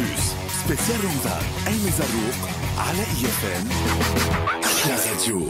بلوس سبيسيال رمضان أيمن زروق على إيفان على راديو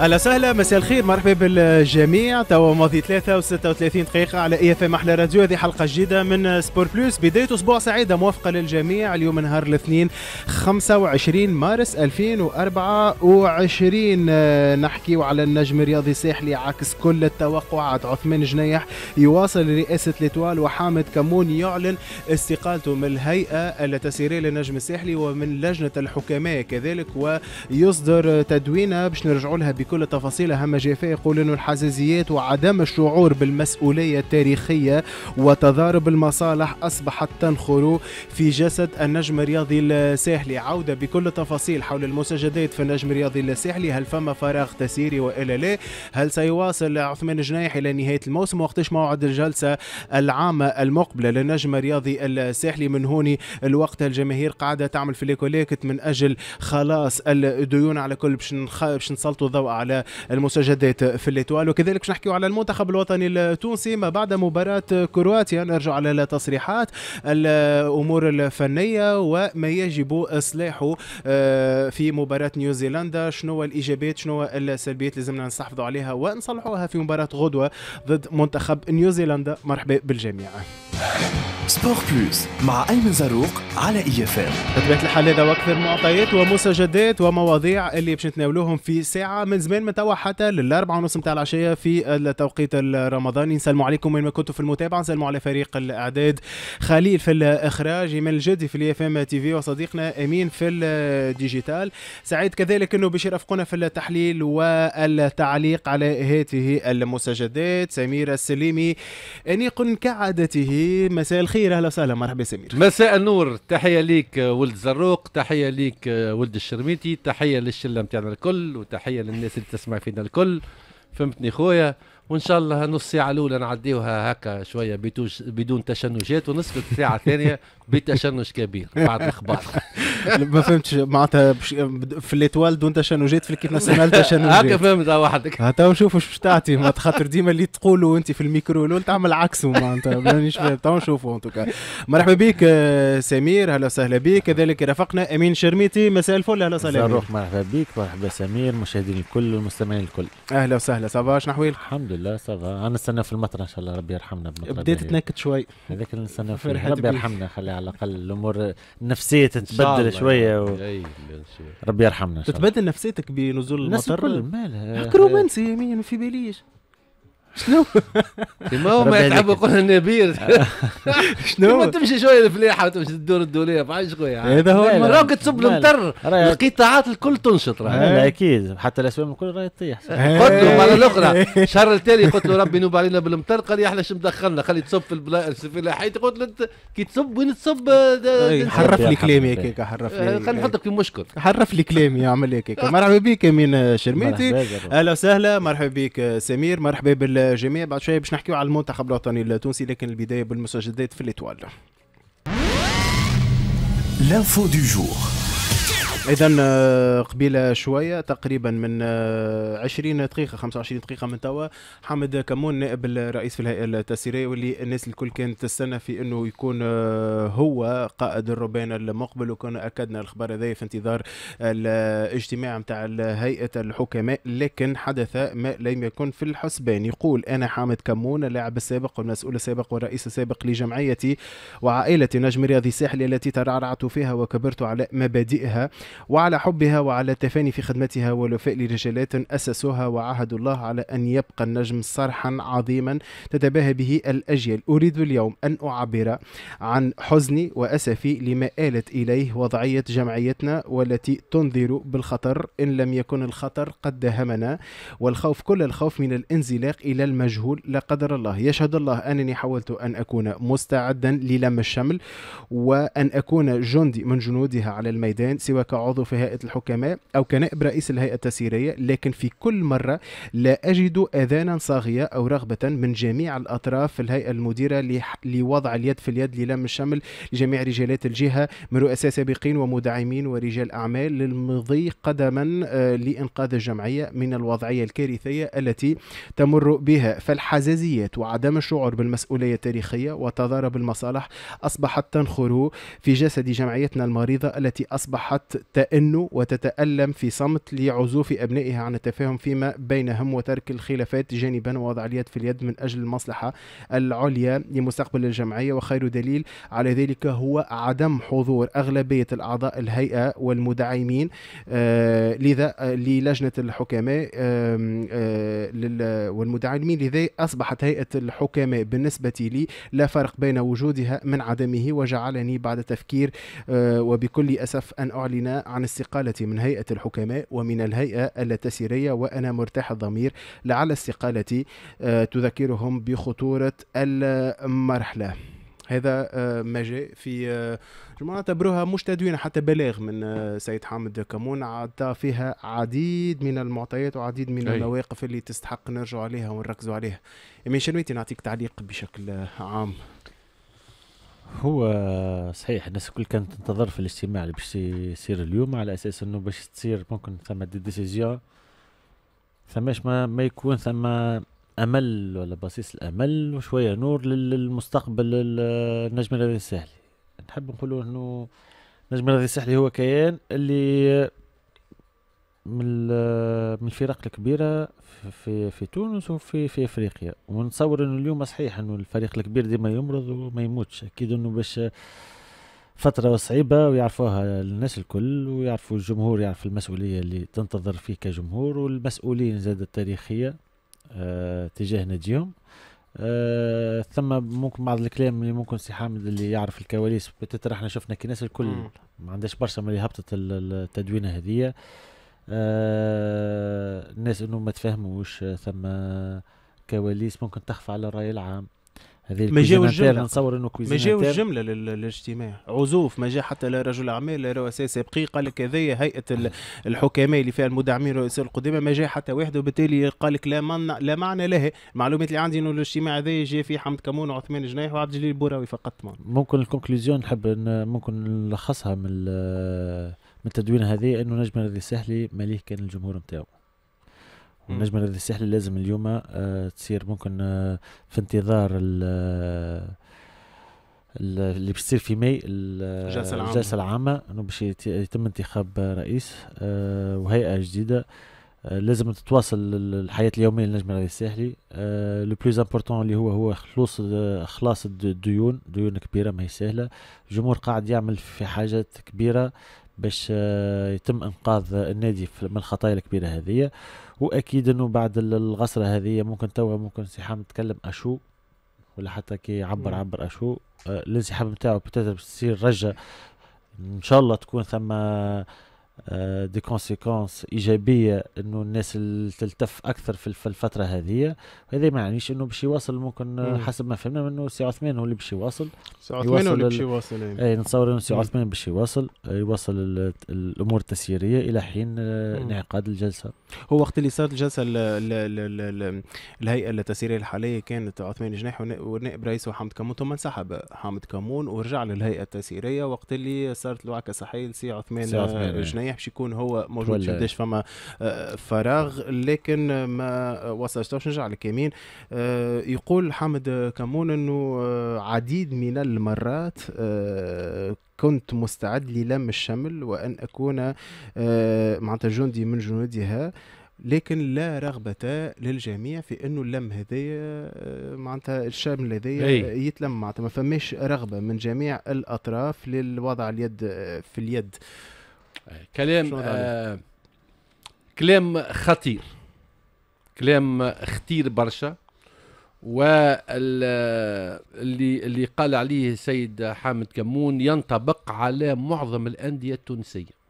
اهلا وسهلا مساء الخير مرحبا بالجميع توا ماضي 3 و36 دقيقة على اي اف ام احلى راديو هذه حلقة جديدة من سبور بلوس بداية اسبوع سعيدة موافقة للجميع اليوم نهار الاثنين 25 مارس 2024 نحكيو على النجم الرياضي الساحلي عكس كل التوقعات عثمان جنيح يواصل رئاسة ليتوال وحامد كمون يعلن استقالته من الهيئة التسيرية للنجم الساحلي ومن لجنة الحكماء كذلك ويصدر تدوينه باش نرجعوا لها بكل بكل التفاصيل أهم جاء فيه يقول أنه الحزازيات وعدم الشعور بالمسؤولية التاريخية وتضارب المصالح أصبحت تنخر في جسد النجم الرياضي الساحلي عودة بكل التفاصيل حول المسجدات في النجم الرياضي الساحلي هل فما فراغ تسيري وإلا لا هل سيواصل عثمان جنايح إلى نهاية الموسم وقتش موعد الجلسة العامة المقبلة للنجم الرياضي الساحلي من هوني الوقت الجماهير قاعدة تعمل في ليكوليكت من أجل خلاص الديون على كل باش باش نسلطوا الضوء على المسجدات في الاتوال وكذلك باش نحكيو على المنتخب الوطني التونسي ما بعد مباراة كرواتيا نرجع على التصريحات الامور الفنية وما يجب اصلاحه آه، في مباراة نيوزيلندا شنو الايجابيات شنو السلبيات لازمنا نستحفظوا عليها ونصلحوها في مباراة غدوة ضد منتخب نيوزيلندا مرحبا بالجميع سبور بلوس مع أيمن زاروق على إي اف ام بطبيعة الحال هذا وأكثر معطيات ومسجدات ومواضيع اللي باش نتناولوهم في ساعة من زمان من توا حتى للأربعة ونص نتاع العشية في التوقيت الرمضاني نسلموا عليكم وين ما كنتوا في المتابعة نسلموا على فريق الإعداد خليل في الإخراج إيمان الجدي في الإي اف ام تي في وصديقنا أمين في الديجيتال سعيد كذلك أنه باش يرافقونا في التحليل والتعليق على هذه المسجدات سميرة السليمي أنيق كعادته مساء الخير الخير اهلا وسهلا مرحبا سمير مساء النور تحيه ليك آه، ولد زروق تحيه ليك آه، ولد الشرميتي تحيه للشله نتاعنا الكل وتحيه للناس اللي تسمع فينا الكل فهمتني خويا وان شاء الله نص ساعه الاولى نعديوها هكا شويه بدون تشنجات ونصف الساعه الثانيه بتشنج كبير بعد الاخبار ما فهمتش معناتها في الاتوالد وانت شنو جيت في الكيف ناسيونال شنو جيت هكا فهمت وحدك تو نشوفوا واش تعطي ما خاطر ديما اللي تقولوا انت في الميكرو الاول تعمل عكسه معناتها مانيش فاهم تو نشوفوا ان توكا مرحبا بك آه، سمير اهلا وسهلا بك كذلك رافقنا امين شرميتي مساء الفل اهلا وسهلا بك مرحبا بك مرحبا سمير مشاهدين الكل والمستمعين الكل اهلا وسهلا صافا شنو حويلك الحمد لله صافا انا نستنى في المطر ان شاء الله ربي يرحمنا بديت تنكت شوي هذاك اللي نستنى ربي يرحمنا خلي على الاقل الامور النفسيه تتبدل شويه يعني. و... ربي يرحمنا تتبدل نفسيتك بنزول المطر الناس الكل مالها رومانسي يمين في باليش شنو؟ ما هو ما يتعب يقول النبيل شنو؟ ما تمشي شويه الفلاحه وتمشي تدور الدوليه فعش خويا إيه، هذا هو راك تصب المطر القطاعات الكل تنشط راه اكيد حتى الاسباب الكل راهي تطيح قلت له المره الاخرى الشهر التالي قلت له ربي نوب علينا بالمطر قال لي احنا شو مدخلنا خلي تصب في البلا قلت له كي تصب وين تصب إيه، حرف لي كلامي هكاك حرف لي آه، خلينا نحطك في مشكل حرف لي كلامي يعمل هكاك مرحبا بك امين آه، شرميتي اهلا وسهلا مرحبا بك آه، سمير مرحبا بال الجميع بعد شويه باش نحكيو على المنتخب الوطني التونسي لكن البدايه بالمستجدات في الاطوال L'info du جور اذا آه، قبيله شويه تقريبا من 20 آه، دقيقه 25 دقيقه من توا حمد كمون نائب الرئيس في الهيئه التسييريه واللي الناس الكل كانت تستنى في انه يكون آه، هو قائد الربان المقبل وكنا اكدنا الخبر هذا في انتظار الاجتماع نتاع هيئه الحكماء لكن حدث ما لم يكن في الحسبان يقول انا حامد كمون اللاعب السابق والمسؤول السابق والرئيس السابق لجمعيتي وعائله نجم رياضي الساحلي التي ترعرعت فيها وكبرت على مبادئها وعلى حبها وعلى التفاني في خدمتها والوفاء لرجالات أسسوها وعاهدوا الله على أن يبقى النجم صرحا عظيما تتباهى به الأجيال أريد اليوم أن أعبر عن حزني وأسفي لما آلت إليه وضعية جمعيتنا والتي تنذر بالخطر إن لم يكن الخطر قد داهمنا والخوف كل الخوف من الانزلاق إلى المجهول لا قدر الله يشهد الله أنني حاولت أن أكون مستعدا للم الشمل وأن أكون جندي من جنودها على الميدان سواء عضو في هيئة الحكماء أو كنائب رئيس الهيئة التسييرية لكن في كل مرة لا أجد أذانا صاغية أو رغبة من جميع الأطراف في الهيئة المديرة لوضع اليد في اليد للم الشمل لجميع رجالات الجهة من رؤساء سابقين ومدعمين ورجال أعمال للمضي قدما آه، لإنقاذ الجمعية من الوضعية الكارثية التي تمر بها فالحزازيات وعدم الشعور بالمسؤولية التاريخية وتضارب المصالح أصبحت تنخر في جسد جمعيتنا المريضة التي أصبحت تأن وتتألم في صمت لعزوف أبنائها عن التفاهم فيما بينهم وترك الخلافات جانبا ووضع اليد في اليد من أجل المصلحة العليا لمستقبل الجمعية وخير دليل على ذلك هو عدم حضور أغلبية الأعضاء الهيئة والمدعمين آه، لذا آه، للجنة الحكماء آه، والمدعمين لذا أصبحت هيئة الحكماء بالنسبة لي لا فرق بين وجودها من عدمه وجعلني بعد تفكير وبكل أسف أن أعلن عن استقالة من هيئة الحكماء ومن الهيئة التسيرية وأنا مرتاح الضمير لعل استقالتي آه، تذكرهم بخطورة المرحلة هذا آه، ما جاء في آه، جماعة اعتبروها مش تدوين حتى بلاغ من سيد حامد كمون عطى فيها عديد من المعطيات وعديد من المواقف اللي تستحق نرجع عليها ونركزوا عليها. إيمان شنويتي نعطيك تعليق بشكل عام. هو صحيح الناس الكل كانت تنتظر في الاجتماع اللي باش يصير اليوم على اساس انه باش تصير ممكن ثم دي ديسيزيون ثماش ما, ما يكون ثم امل ولا بصيص الامل وشويه نور للمستقبل النجم الرياضي الساحلي نحب نقولوا انه النجم الرياضي الساحلي هو كيان اللي من من الفرق الكبيره في في تونس وفي في افريقيا ونتصور انه اليوم صحيح انه الفريق الكبير ديما يمرض وما يموتش اكيد انه باش فترة صعيبة ويعرفوها الناس الكل ويعرفوا الجمهور يعرف المسؤولية اللي تنتظر فيه كجمهور والمسؤولين زاد التاريخية آه تجاه ناديهم آه ثم ممكن بعض الكلام اللي ممكن سي حامد اللي يعرف الكواليس بتترحنا شفنا كي الناس الكل ما عندهاش برشا من هبطت التدوينة هذية آه، الناس انه ما تفهموش آه، ثم كواليس ممكن تخفى على الراي العام هذه ما جاو الجملة نصور انه ما جاو الجملة للاجتماع عزوف ما جا حتى لا رجل اعمال لا رؤساء سابقين قال لك هذايا هيئة الحكماء اللي فيها المدعمين الرؤساء القدامى ما جا حتى واحد وبالتالي قال لك لا من لا معنى لها المعلومات اللي عندي انه الاجتماع هذايا جا فيه حمد كمون وعثمان جنايح وعبد الجليل بوراوي فقط ممكن الكونكلوزيون نحب ممكن نلخصها من من التدوينه هذه انه نجم الرياضي الساحلي مليه كان الجمهور نتاعو والنجم الرياضي الساحلي لازم اليوم آه، تصير ممكن آه، في انتظار ال آه، اللي بتصير في ماي الجلسه العامه الجلسه العامه انه باش يتم انتخاب رئيس وهيئه جديده لازم تتواصل الحياه اليوميه للنجم الرياضي الساحلي لو بلوز امبورتون اللي هو هو خلوص خلاص الديون ديون كبيره ما هي سهله الجمهور قاعد يعمل في حاجات كبيره باش آه، يتم انقاذ النادي من الخطايا الكبيره هذه واكيد انه بعد الغسره هذه ممكن توا ممكن انسحاب تكلم اشو ولا حتى كي عبر نعم. عبر اشو آه، الانسحاب نتاعو بتصير رجه ان شاء الله تكون ثم دي آه، كونسيكونس ايجابيه انه الناس تلتف اكثر في الفتره هذه هذا ما يعنيش انه باش يواصل ممكن حسب ما فهمنا انه سي عثمان هو اللي باش يواصل سي عثمان هو اللي باش يواصل يعني. إيه. اي نتصور انه سي عثمان باش يواصل يواصل الامور التسييريه الى حين آه، انعقاد الجلسه هو وقت اللي صارت الجلسه الـ الـ الـ الهيئه التسييريه الحاليه كانت عثمان جناح ونائب رئيسه حامد كمون ثم انسحب حامد كمون ورجع للهيئه التسييريه وقت اللي صارت الوعكه صحيح سي عثمان إيه. جناح الثانيه باش يكون هو موجود قداش فما آه، فراغ لكن ما وصلش نرجع لك يمين آه، يقول حامد كمون انه آه، عديد من المرات كنت مستعد للم الشمل وان اكون معناتها جندي من جنودها لكن لا رغبة للجميع في انه اللم هذايا معناتها الشمل هذايا يتلم معناتها ما فماش رغبة من جميع الاطراف للوضع اليد في اليد كلام آه كلام خطير كلام خطير برشا واللي اللي قال عليه السيد حامد كمون ينطبق على معظم الانديه التونسيه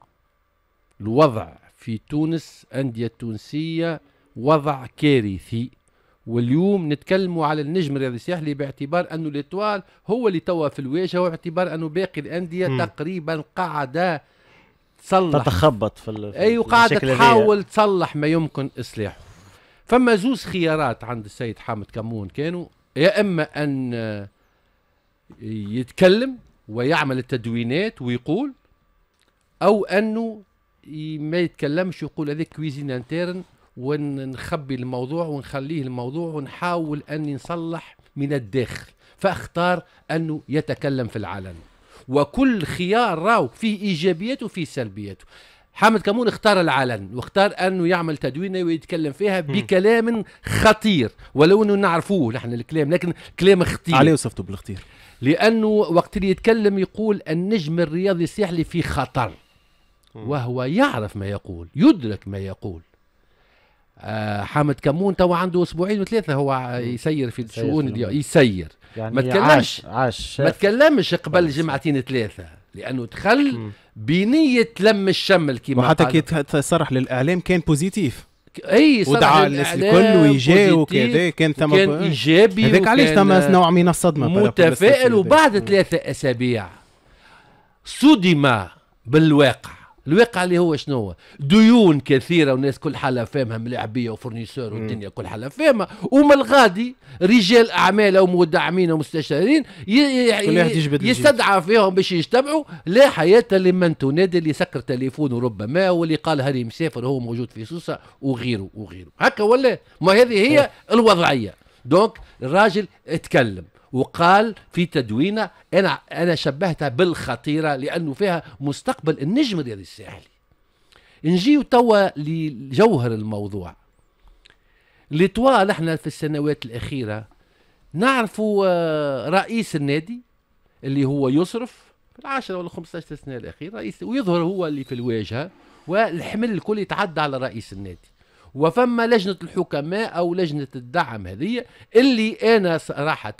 الوضع في تونس انديه تونسيه وضع كارثي واليوم نتكلموا على النجم الرياضي الساحلي باعتبار انه الاطوال هو اللي توا في الواجهه واعتبار انه باقي الانديه م. تقريبا قاعده تصلح تتخبط في ال... اي وقاعده تحاول تصلح ما يمكن اصلاحه فما زوز خيارات عند السيد حامد كمون كانوا يا اما ان آه، يتكلم ويعمل التدوينات ويقول او انه ما يتكلمش يقول هذا كويزين انترن ونخبي الموضوع ونخليه الموضوع ونحاول اني نصلح من الداخل فاختار انه يتكلم في العلن وكل خيار راو فيه ايجابياته وفيه سلبياته حامد كمون اختار العلن واختار انه يعمل تدوينه ويتكلم فيها بكلام خطير ولو انه نعرفوه نحن الكلام لكن كلام خطير عليه وصفته بالخطير لانه وقت اللي يتكلم يقول النجم الرياضي الساحلي في خطر وهو يعرف ما يقول يدرك ما يقول آه، حامد كمون تو عنده اسبوعين وثلاثه هو يسير في الشؤون يسير يعني ما تكلمش عاش, عاش ما تكلمش قبل جمعتين ثلاثه لانه دخل بنيه لم الشمل كيما وحتى كي صرح للاعلام كان بوزيتيف اي ودعا الكل ويجا وكذا كان ثم كان ايجابي هذاك علاش ثم نوع من الصدمه متفائل وبعد ثلاثه اسابيع صدم بالواقع الواقع اللي هو شنو هو ديون كثيره والناس كل حاله فاهمها ملاعبيه وفورنيسور والدنيا كل حاله فاهمه ومن الغادي رجال اعمال او مدعمين ومستشارين يستدعى فيهم باش يجتمعوا لا حياه لمن تنادي اللي سكر تليفونه ربما واللي قال هاري مسافر هو موجود في سوسه وغيره وغيره هكا ولا ما هذه هي الوضعيه دونك الراجل اتكلم وقال في تدوينه انا انا شبهتها بالخطيره لانه فيها مستقبل النجم الرياضي الساحلي نجيو توا لجوهر الموضوع لطوال احنا في السنوات الاخيره نعرفوا آه، رئيس النادي اللي هو يصرف في العشرة ولا 15 سنة الأخيرة رئيس ويظهر هو اللي في الواجهة والحمل الكل يتعدى على رئيس النادي وفما لجنة الحكماء أو لجنة الدعم هذه اللي أنا صراحة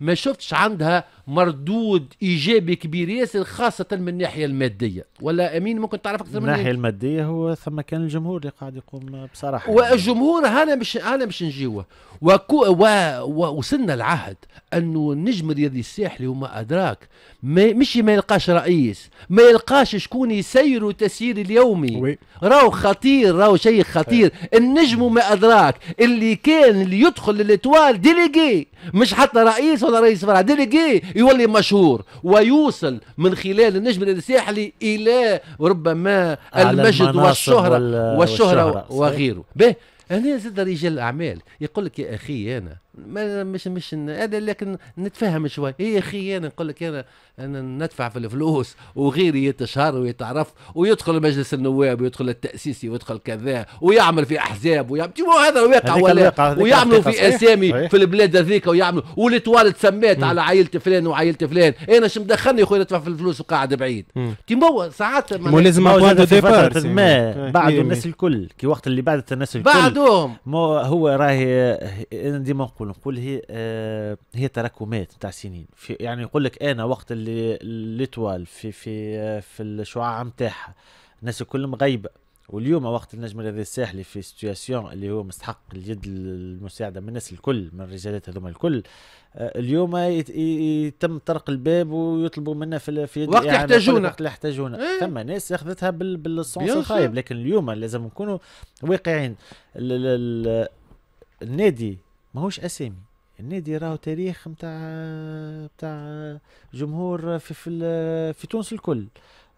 ما شفتش عندها مردود إيجابي كبير ياسر خاصة من الناحية المادية ولا أمين ممكن تعرف أكثر من الناحية المادية هو ثم كان الجمهور اللي قاعد يقوم بصراحة والجمهور هنا مش هنا مش نجيوه وكو و... و... وصلنا العهد أنه النجم الرياضي الساحلي وما أدراك ما مش ما يلقاش رئيس ما يلقاش شكون يسير تسيير اليومي راهو خطير راهو شيء خطير النجم وما ادراك اللي كان اللي يدخل للاتوال ديليجي مش حتى رئيس ولا رئيس فرع ديليجي يولي مشهور ويوصل من خلال النجم الساحلي الى ربما المجد والشهره والشهره, وغيره به انا زاد رجال الاعمال يقول لك يا اخي انا مش مش هذا لكن نتفهم شوي إيه يا اخي انا نقول لك انا أن ندفع في الفلوس وغيري يتشهر ويتعرف ويدخل مجلس النواب ويدخل التأسيسي ويدخل كذا ويعمل في أحزاب ويعمل هذا الواقع ولا ويعملوا في أسامي في البلاد هذيك ويعملوا والإطوال تسميت على عائلة فلان وعائلة فلان أنا شو مدخلني خويا ندفع في الفلوس وقاعد بعيد تيمو ساعات ما لازم في فترة ما إيه. بعد إيه. الناس الكل كي وقت اللي بعد الناس الكل بعدهم هو راهي انا إيه، ديما نقول نقول هي آه، هي تراكمات تاع سنين يعني يقول لك انا وقت اللي اللي في في في الشعاع نتاعها الناس الكل مغيبه واليوم وقت النجم الرياضي الساحلي في سيتياسيون اللي هو مستحق اليد المساعده من الناس الكل من الرجالات هذوما الكل آه، اليوم يتم طرق الباب ويطلبوا منا في في يد وقت يحتاجونا وقت يحتاجونا ايه؟ ثم ناس اخذتها بالصونس الخايب لكن اليوم لازم نكونوا واقعين النادي ماهوش اسامي النادي راهو تاريخ نتاع نتاع جمهور في في, في تونس الكل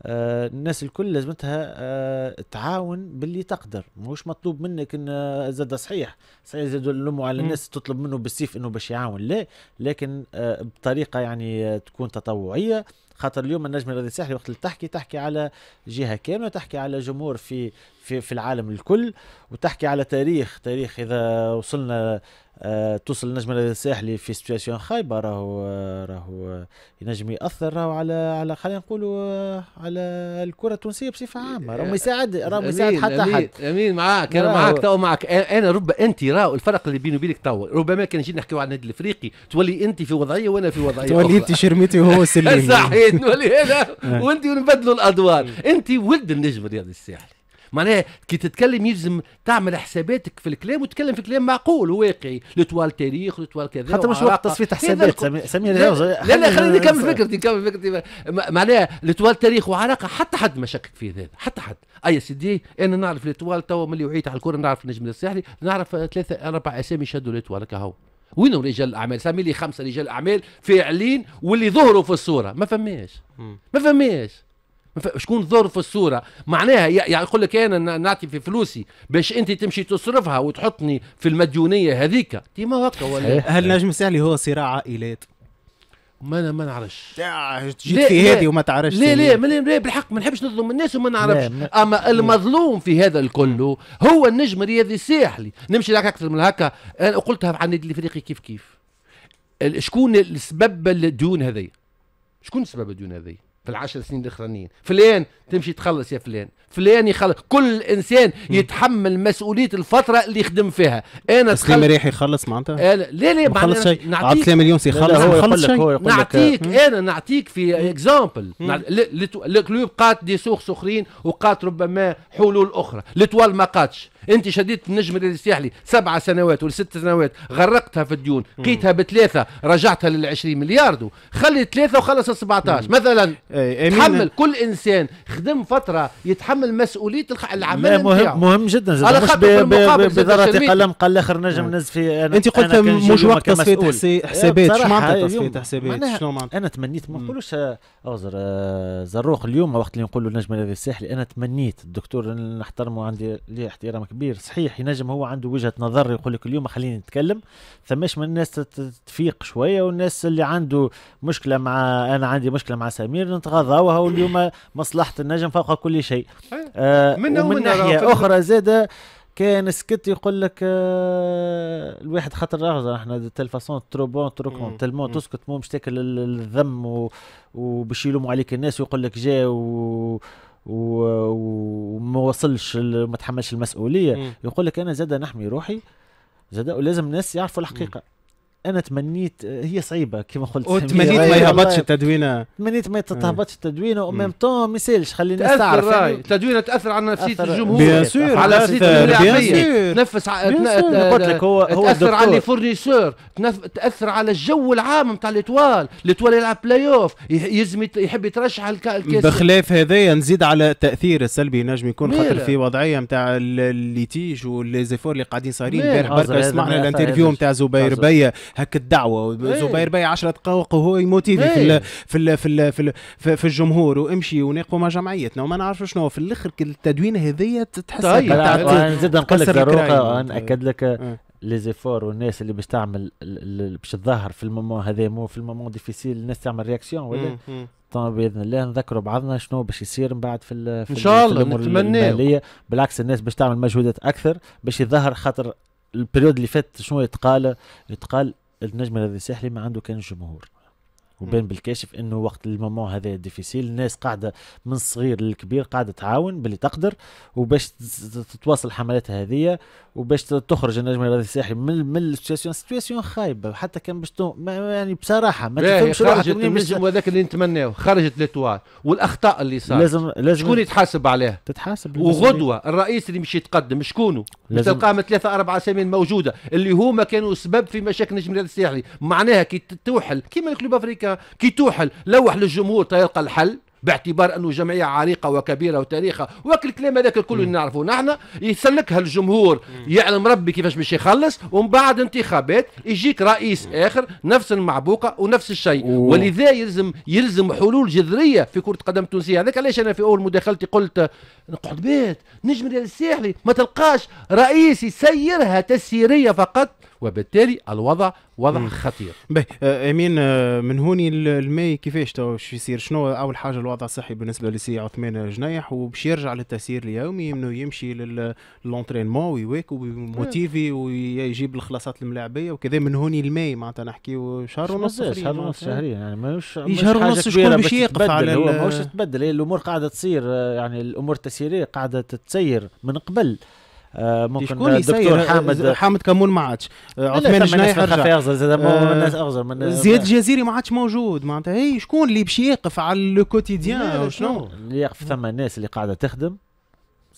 آه الناس الكل لازمتها آه تعاون باللي تقدر ماهوش مطلوب منك ان آه، زاد صحيح صحيح زاد نلموا على الناس تطلب منه بالسيف انه باش يعاون لا لكن آه بطريقه يعني آه، تكون تطوعيه خاطر اليوم النجم الرياضي الساحلي وقت اللي تحكي تحكي على جهه كامله تحكي على جمهور في في في العالم الكل وتحكي على تاريخ تاريخ اذا وصلنا أه توصل النجم الساحلي في سيتياسيون خايبه راهو آه، راهو ينجم ياثر راهو على على خلينا نقولوا آه، على الكره التونسيه بصفه عامه راهو يساعد راهو يساعد حتى أمين حد امين معاك انا معاك تو معاك انا رب انت راهو الفرق اللي بيني وبينك تو ربما كان نجي نحكيو على النادي الافريقي تولي انت في وضعيه وانا في وضعيه تولي انت شرميتي وهو سليم صحيح زيد ولي إيه. وانت ونبدلوا الادوار انت ولد النجم الرياضي الساحلي معناها كي تتكلم يلزم تعمل حساباتك في الكلام وتتكلم في كلام معقول وواقعي لطوال تاريخ لطوال كذا حتى مش وقت تصفيه حسابات سمير لا لا خليني نكمل فكرتي نكمل فكرتي معناها لطوال تاريخ وعلاقه حتى حد ما شكك في هذا حتى حد اي سيدي انا نعرف لطوال توا ملي وعيت على الكره نعرف النجم الساحلي نعرف ثلاثه اربع اسامي شدوا لطوال كهو وينهم رجال الاعمال سامي لي خمسه رجال اعمال فاعلين واللي ظهروا في الصوره ما فماش ما فماش شكون ظهر في الصوره معناها يعني يقول لك انا نعطي في فلوسي باش انت تمشي تصرفها وتحطني في المديونيه هذيك ما هكا ولا هل نجم سهلي هو صراع عائلات ما ما نعرفش جيت في هذه وما تعرفش لا لا لا بالحق ما نحبش نظلم الناس وما نعرفش اما المظلوم في هذا الكل هو النجم الرياضي الساحلي نمشي لك اكثر من هكا انا قلتها عن النادي الافريقي كيف كيف شكون السبب الديون هذي شكون سبب الديون هذي في العشر سنين الاخرانيين فلان تمشي تخلص يا فلان فلان يخلص كل انسان يتحمل مسؤوليه الفتره اللي يخدم فيها انا تخلص ريح يخلص معناتها لا لا لا يخلص شيء عطيه مليون سي خلص يخلص شيء نعطيك انا نعطيك في اكزامبل لكلوب قات دي سوخ اخرين وقات ربما حلول اخرى لتوال ما قاتش انت شديت النجم الساحلي سبع سنوات ولست سنوات غرقتها في الديون قيتها بثلاثة رجعتها لل 20 مليار خلي ثلاثة وخلص 17 مثلا تحمل كل انسان خدم فترة يتحمل مسؤولية العمل مهم مهم جدا جدا على خاطر بذرة قلم قال الاخر نجم نز في أنا انت قلت أنا مش وقت تصفية حسابات شو معناتها تصفية حسابات شنو معناتها انا تمنيت ما نقولوش آه، اوزر آه، زروق اليوم وقت اللي نقولوا النجم الساحلي انا تمنيت الدكتور نحترمه عندي ليه احترام كبير كبير صحيح ينجم هو عنده وجهه نظر يقول لك اليوم خليني نتكلم ثماش من الناس تفيق شويه والناس اللي عنده مشكله مع انا عندي مشكله مع سمير نتغاضاوها واليوم مصلحه النجم فوق كل شيء أيوة. آه من ناحيه اخرى زاده كان سكت يقول لك آه الواحد خاطر راهو احنا دو تيل فاسون ترو بون ترو كون تلمون تسكت مو مش تاكل الذم وباش يلوموا عليك الناس ويقول لك جا و وما وصلش ما تحملش المسؤوليه م. يقول لك انا زاد نحمي روحي زاد ولازم الناس يعرفوا الحقيقه م. انا تمنيت هي صعيبه كما قلت وتمنيت ما يهبطش التدوينه تمنيت ما تهبطش آه. التدوينه وميم طون ما يسالش خليني نستعرف التدوينه تاثر على نفسيه الجمهور بيان سور على نفسيه الملاعبيه تنفس قلت لك هو هو تاثر على لي فورنيسور تاثر على الجو العام نتاع ليطوال ليطوال يلعب بلاي اوف يلزم يحب يترشح الكاس بخلاف هذايا نزيد على التاثير السلبي نجم يكون خاطر في وضعيه نتاع الليتيج والليزيفور اللي قاعدين صايرين البارح برك سمعنا الانترفيو نتاع زبير بيه هك الدعوه إيه. زبير باي 10 دقائق وهو يموتيفي في الـ إيه. في الـ في الـ في, الـ في الجمهور وامشي وناقوا مع جمعيتنا وما نعرف شنو في الاخر التدوين هذيا تحس طيب. نزيد نقول لك ضروره ناكد لك إيه. لي زيفور والناس اللي باش تعمل باش تظهر في المومون هذا مو في المومون ديفيسيل الناس تعمل رياكسيون ولا طبعا باذن الله نذكروا بعضنا شنو باش يصير من بعد في, في ان شاء الله نتمنى بالعكس الناس باش تعمل مجهودات اكثر باش يظهر خاطر البريود اللي فات شنو يتقال يتقال النجم الذي الساحلي ما عنده كان جمهور وبين بالكاشف انه وقت المومون هذا ديفيسيل الناس قاعده من الصغير للكبير قاعده تعاون باللي تقدر وباش تتواصل حملاتها هذه وباش تخرج النجم الرياضي الساحلي من من السيتواسيون سيتواسيون خايبه حتى كان باش يعني بصراحه ما إيه، تفهمش روحك النجم هذاك اللي نتمناه خرجت ليتوال والاخطاء اللي صارت لازم لازم شكون يتحاسب عليها؟ تتحاسب وغدوه الرئيس اللي مش يتقدم شكونه؟ تلقاه من ثلاثه اربع اسامين موجوده اللي هما كانوا سبب في مشاكل النجم الرياضي الساحلي معناها كي توحل كيما الكلوب افريكا كي توحل لوح للجمهور تيلقى الحل باعتبار انه جمعيه عريقه وكبيره وتاريخها وكل الكلام هذاك الكل اللي نعرفه نحن يسلكها الجمهور يعلم ربي كيفاش باش يخلص ومن بعد انتخابات يجيك رئيس اخر نفس المعبوقه ونفس الشيء ولذا يلزم يلزم حلول جذريه في كره قدم التونسيه هذاك علاش انا في اول مداخلتي قلت نقعد بيت نجم الساحلي ما تلقاش رئيس يسيرها تسييريه فقط وبالتالي الوضع وضع مم. خطير باهي امين آه، من هوني الماي كيفاش تو يصير شنو اول حاجه الوضع الصحي بالنسبه لسي عثمان جنيح وباش يرجع للتسيير اليومي انه يمشي للونترينمون ويواكب وموتيفي ويجيب الخلاصات الملاعبيه وكذا من هوني الماي معناتها نحكي شهر ونص يعني شهر ونص شهريا يعني ماهوش شهر ونص شكون باش يقف على هو ماهوش تبدل هي الامور قاعده تصير آه، يعني الامور التسييريه قاعده تتسير من قبل آه، ممكن الدكتور حامد حامد كمون ما عادش آه، عثمان جنايح رجع آه، زياد الجزيري ما عادش موجود معناتها هي شكون اللي باش يقف على لو كوتيديان شنو اللي يقف ثم الناس اللي قاعده تخدم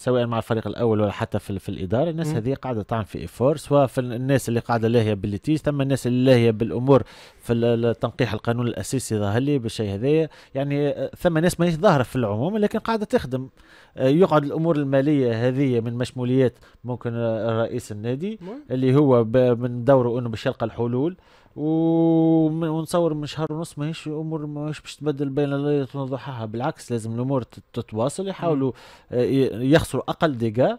سواء مع الفريق الاول ولا حتى في, في الاداره الناس هذه قاعده تعمل في افور سواء في الناس اللي قاعده لاهيه بالتيز ثم الناس اللي لاهيه بالامور في تنقيح القانون الاساسي ظهر لي بالشيء هذايا يعني آه، ثم ناس ماهيش ظاهره في العموم لكن قاعده تخدم آه، يقعد الامور الماليه هذه من مشموليات ممكن آه، رئيس النادي اللي هو من دوره انه باش يلقى الحلول ونصور من شهر ونص ماهيش امور ماهيش باش تبدل بين ليله وضحاها بالعكس لازم الامور تتواصل يحاولوا آه، يخسروا اقل ديجا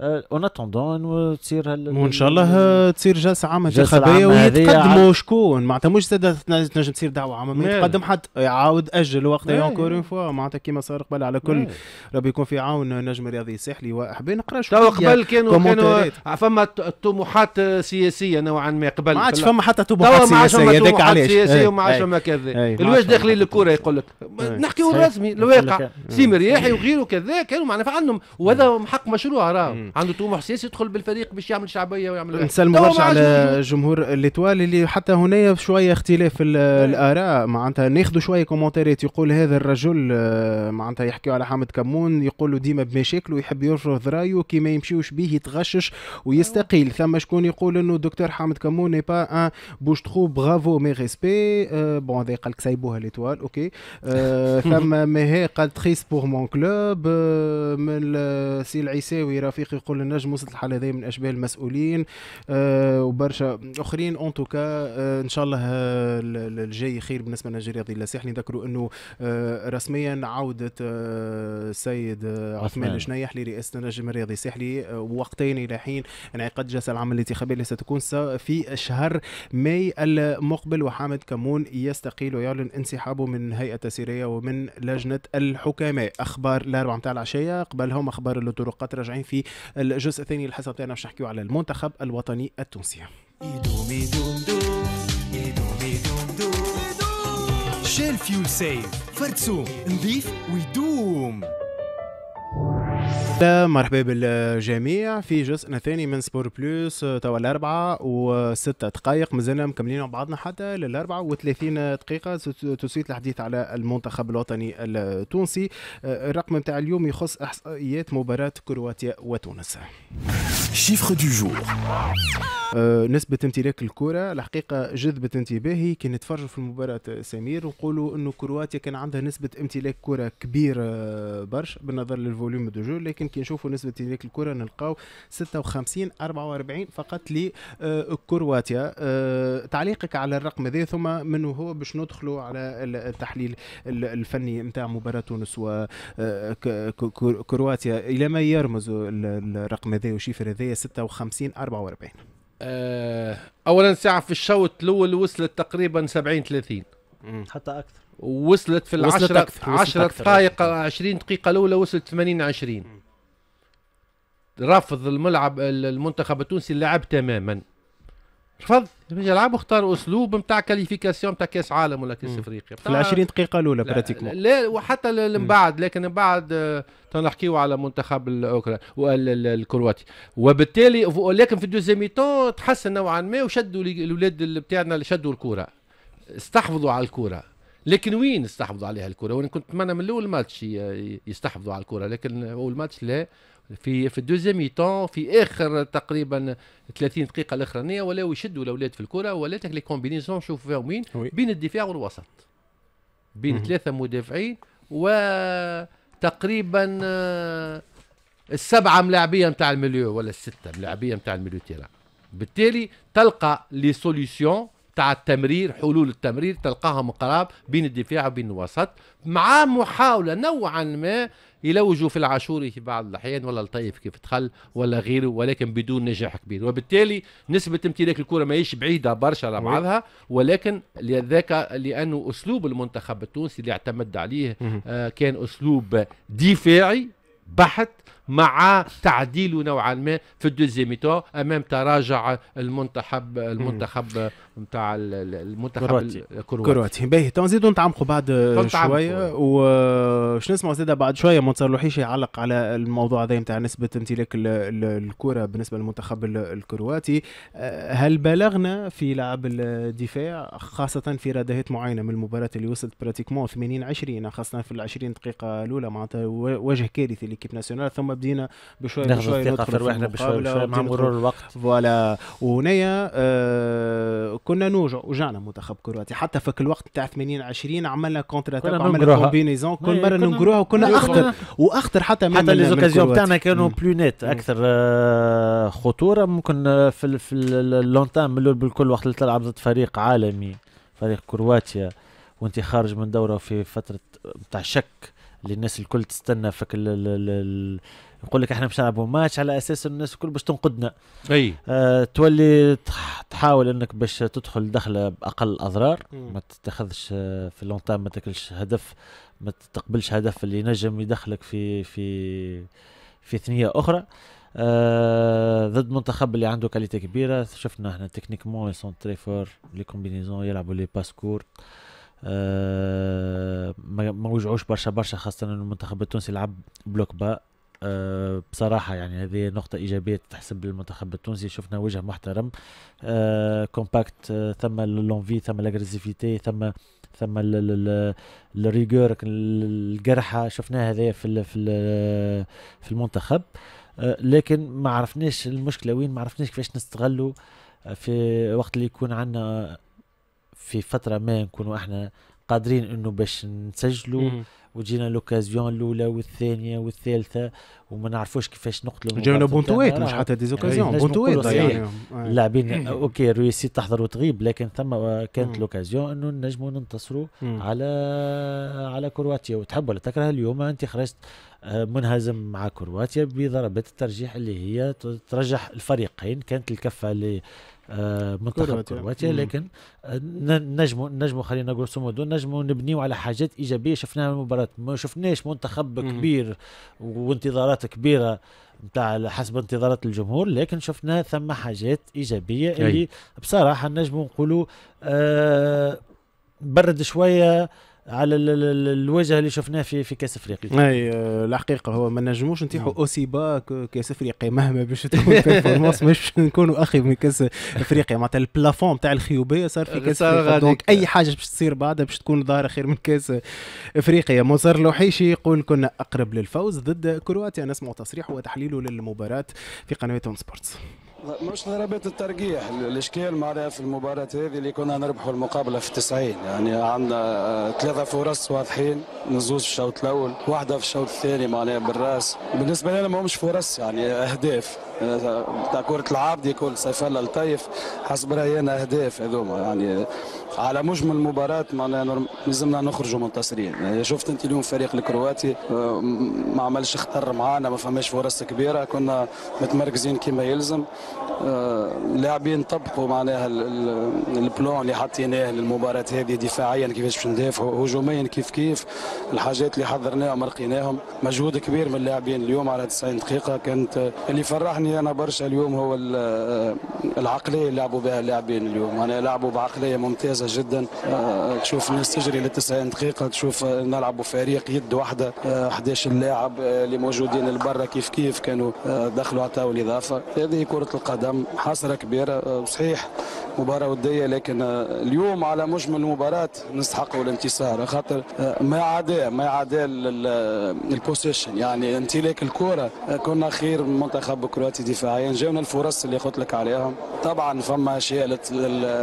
اون آه، اتوندون تصير وان شاء الله تصير جلسه عامه انتخابيه ويتقدموا شكون معناتها مش زاد تنجم تصير دعوه عامه يتقدم حد يعاود اجل وقتها اونكور اون فوا معناتها كيما صار قبل على كل ربي يكون في عون نجم رياضي ساحلي وحبينا نقرا شكون تو قبل كانوا كانوا فما طموحات سياسيه نوعا ما قبل ما عادش فما حتى طموحات سياسيه هذاك علاش سياسيه إيه. وما عادش فما إيه. كذا إيه. الواش داخلين للكوره يقول لك نحكيو الرسمي الواقع سيمي رياحي وغيره كذا كانوا معناتها عندهم وهذا حق مشروع راه عنده طموح سياسي يدخل بالفريق باش يعمل شعبيه ويعمل نسلموا برشا على جمهور ليتوال اللي حتى هنا شويه اختلاف إيه. الاراء معناتها ناخذوا شويه كومنتاريات يقول هذا الرجل آه، معناتها يحكيوا على حامد كمون يقولوا ديما بمشاكله يحب يرفض رايه كي ما يمشيوش به يتغشش ويستقيل آه. ثم شكون يقول انه الدكتور حامد كمون ني با ان بوش ترو برافو مي ريسبي بون هذا قال لك سايبوها ليتوال اوكي أه ثم ماهي قال تريس بور مون كلوب من سي العيساوي رفيق الصديق يقول النجم وصلت الحاله هذه من اشبال المسؤولين آه وبرشا اخرين اون توكا آه ان شاء الله آه، الجاي خير بالنسبه لنجيريا الرياضي الساحلي نذكروا انه آه رسميا عوده آه، السيد آه، عثمان الجنيح لرئاسه النجم الرياضي الساحلي وقتين الى حين انعقاد جلسه العمل الانتخابيه اللي ستكون في شهر ماي المقبل وحامد كمون يستقيل ويعلن انسحابه من هيئه تسيريه ومن لجنه الحكماء اخبار الاربعه نتاع العشيه قبلهم اخبار الطرقات راجعين في الجزء الثاني الحصه تاعنا باش نحكيو على المنتخب الوطني التونسي شيل فيول سيف فرد نظيف ويدوم مرحبا بالجميع في جزءنا الثاني من سبور بلوس توا الأربعة وستة دقائق مازلنا مكملين مع بعضنا حتى للأربعة وثلاثين دقيقة تسيط الحديث على المنتخب الوطني التونسي الرقم نتاع اليوم يخص إحصائيات مباراة كرواتيا وتونس شيفر دو جور نسبة امتلاك الكرة الحقيقة جذبت انتباهي كي نتفرجوا في المباراة سمير ونقولوا انه كرواتيا كان عندها نسبة امتلاك كرة كبيرة برشا بالنظر للفوليوم دو جو لكن كي نشوفوا نسبه تدريك الكره نلقاو 56 44 فقط لكرواتيا آه، آه، تعليقك على الرقم هذا ثم من هو باش ندخلوا على التحليل الفني نتاع مباراه تونس وكرواتيا آه، الى ما يرمز الرقم هذا وشيفر هذا 56 44 اولا ساعه في الشوط الاول وصلت تقريبا 70 30 حتى اكثر وصلت في العشرة 10 10 دقائق 20 دقيقه الاولى وصلت 80 20 رفض الملعب المنتخب التونسي اللعب تماما رفض يلعب واختار اسلوب نتاع كاليفيكاسيون نتاع كاس عالم ولا كاس افريقيا في 20 دقيقه الاولى براتيكمون لا وحتى من بعد لكن من بعد آه، تنحكيو على منتخب الاوكران الكرواتي وبالتالي ولكن في الدوزيام تون تحسن نوعا ما وشدوا الاولاد بتاعنا اللي شدوا الكوره استحفظوا على الكوره لكن وين استحفظوا عليها الكره وانا كنت اتمنى من الاول ماتش يستحفظوا على الكره لكن اول ماتش لا في في الدوزيام تون في اخر تقريبا 30 دقيقه الاخرانيه ولاو يشدوا الاولاد في الكره ولاتك لي كومبينيزون شوف فيهم مين بين الدفاع والوسط بين مم. ثلاثه مدافعين وتقريبا آه، السبعه ملاعبيه نتاع المليو ولا السته ملاعبيه نتاع المليو تيران بالتالي تلقى لي سوليسيون تاع التمرير حلول التمرير تلقاهم قراب بين الدفاع وبين الوسط مع محاوله نوعا ما يلوجوا في العاشوري في بعض الأحيان ولا الطيف كيف دخل ولا غيره ولكن بدون نجاح كبير وبالتالي نسبة امتلاك الكرة ماهيش بعيدة برشا على بعضها ولكن لذاك لأنه أسلوب المنتخب التونسي اللي اعتمد عليه آه كان أسلوب دفاعي بحت مع تعديله نوعا ما في الدوزيام امام تراجع المنتخب المنتخب نتاع المنتخب الكرواتي باهي تو نزيدو نتعمقوا بعد شويه وش نسمعوا زاده بعد شويه ما تصلحيش يعلق على الموضوع هذا نتاع نسبه امتلاك الكره بالنسبه للمنتخب الكرواتي أه، هل بلغنا في لعب الدفاع خاصه في ردهات معينه من المباراه اللي وصلت براتيكمون 80 20 خاصه في ال 20 دقيقه الاولى معناتها وجه كارثي ليكيب ناسيونال ثم بدينا بشوي ناخذ بشوي الثقه في رواحنا بشوي بشوي مع مرور الوقت فوالا وهنا آه كنا نوجع وجعنا منتخب كرواتي حتى في الوقت تاع 80 20 عملنا كونتر اتاك عملنا كومبينيزون كل إيه، مره ننقروها وكنا اخطر واخطر حتى من حتى ليزوكازيون تاعنا كانوا بلو نت اكثر آه، خطوره ممكن آه، في في اللونتام بالكل وقت اللي تلعب ضد فريق عالمي فريق كرواتيا وانت خارج من دوره في فتره بتاع شك اللي الناس الكل تستنى فك يقول لك احنا مش نلعبوا ماتش على اساس الناس الكل باش تنقدنا اي آه تولي تحاول انك باش تدخل دخله باقل الاضرار ما تتخذش آه، في اللون ما تاكلش هدف ما تقبلش هدف اللي ينجم يدخلك في في في ثنيه اخرى آه ضد منتخب اللي عنده كاليتي كبيره شفنا احنا تكنيكمون سون تري فور لي كومبينيزون يلعبوا لي باسكور آه ما وجعوش برشا برشا خاصه المنتخب التونسي يلعب بلوك با آه، بصراحة يعني هذه نقطة إيجابية تحسب للمنتخب التونسي شفنا وجه محترم كومباكت آه، آه، ثم لونفي ثم لاغريسيفيتي ثم ثم الريغور القرحة شفناها هذايا في في في المنتخب لكن ما عرفناش المشكلة وين ما عرفناش كيفاش نستغلوا في وقت اللي يكون عندنا في فترة ما نكونوا احنا قادرين انه باش نسجلوا وجينا لوكازيون الاولى والثانيه والثالثه وما نعرفوش كيفاش نقتلوا جاونا بونتوات مش حتى ديزوكازيون إيه، بونتوات يعني آه. اللاعبين إيه. اوكي رويسي تحضر وتغيب لكن ثم كانت لوكازيون انه نجموا ننتصروا على على كرواتيا وتحب ولا تكره اليوم انت خرجت آه، منهزم مع كرواتيا بضربات الترجيح اللي هي ترجح الفريقين كانت الكفه اللي آه، منتخب كرواتيا لكن آه، نجموا نجموا خلينا نقول سمودو نجموا نبنيو على حاجات ايجابيه شفناها المباراه ما شفناش منتخب كبير وانتظارات كبيره نتاع حسب انتظارات الجمهور لكن شفنا ثم حاجات ايجابيه اللي بصراحه نجموا نقولوا آه برد شويه على الوجه اللي شفناه في في كاس افريقيا اي الحقيقه هو ما نجموش نتيحوا اوسي با كاس افريقيا مهما باش تكون بيرفورمانس باش نكونوا اخي من كاس افريقيا معناتها البلافون تاع الخيوبيه صار في كاس افريقيا دونك اي حاجه باش تصير بعدها باش تكون ظاهره خير من كاس افريقيا منصر لوحيشي يقول كنا اقرب للفوز ضد كرواتيا نسمع تصريحه وتحليله للمباراه في قنواتهم سبورتس مش ضربات الترجيح الاشكال معناها في المباراه هذه اللي كنا نربحوا المقابله في 90 يعني عندنا آه، ثلاثه فرص واضحين نزوز في الشوط الاول واحده في الشوط الثاني معناها بالراس بالنسبه لنا همش فرص يعني اهداف تاع كره العابد يكون كل الله لطيف حسب رايي انا اهداف هذوما يعني على مجمل المباراه معناها لازمنا نخرجوا منتصرين يعني شفت انت اليوم فريق الكرواتي آه، ما عملش خطر معانا ما فماش فرص كبيره كنا متمركزين كما يلزم آه، لاعبين طبقوا معناها البلون اللي حطيناه للمباراه هذه دفاعيا كيفاش باش ندافعوا هجوميا كيف كيف الحاجات اللي حضرناهم ورقيناهم مجهود كبير من اللاعبين اليوم على 90 دقيقه كانت اللي فرحني يعني انا برشا اليوم هو آه، العقليه اللي لعبوا بها اللاعبين اليوم انا يعني لعبوا بعقليه ممتازه جدا آه، تشوف الناس تجري ل 90 دقيقه تشوف نلعبوا فريق يد واحده 11 آه، لاعب اللي موجودين لبرا كيف كيف كانوا دخلوا عطاوا الاضافه هذه كره القدم حسره كبيره صحيح مباراه وديه لكن اليوم على مجمل المباراه نستحقوا الانتصار خاطر ما عدا ما عدا البوسيشن يعني امتلاك الكره كنا خير منتخب كرواتيا دفاعيا جاونا الفرص اللي قلت لك عليهم طبعا فما اشياء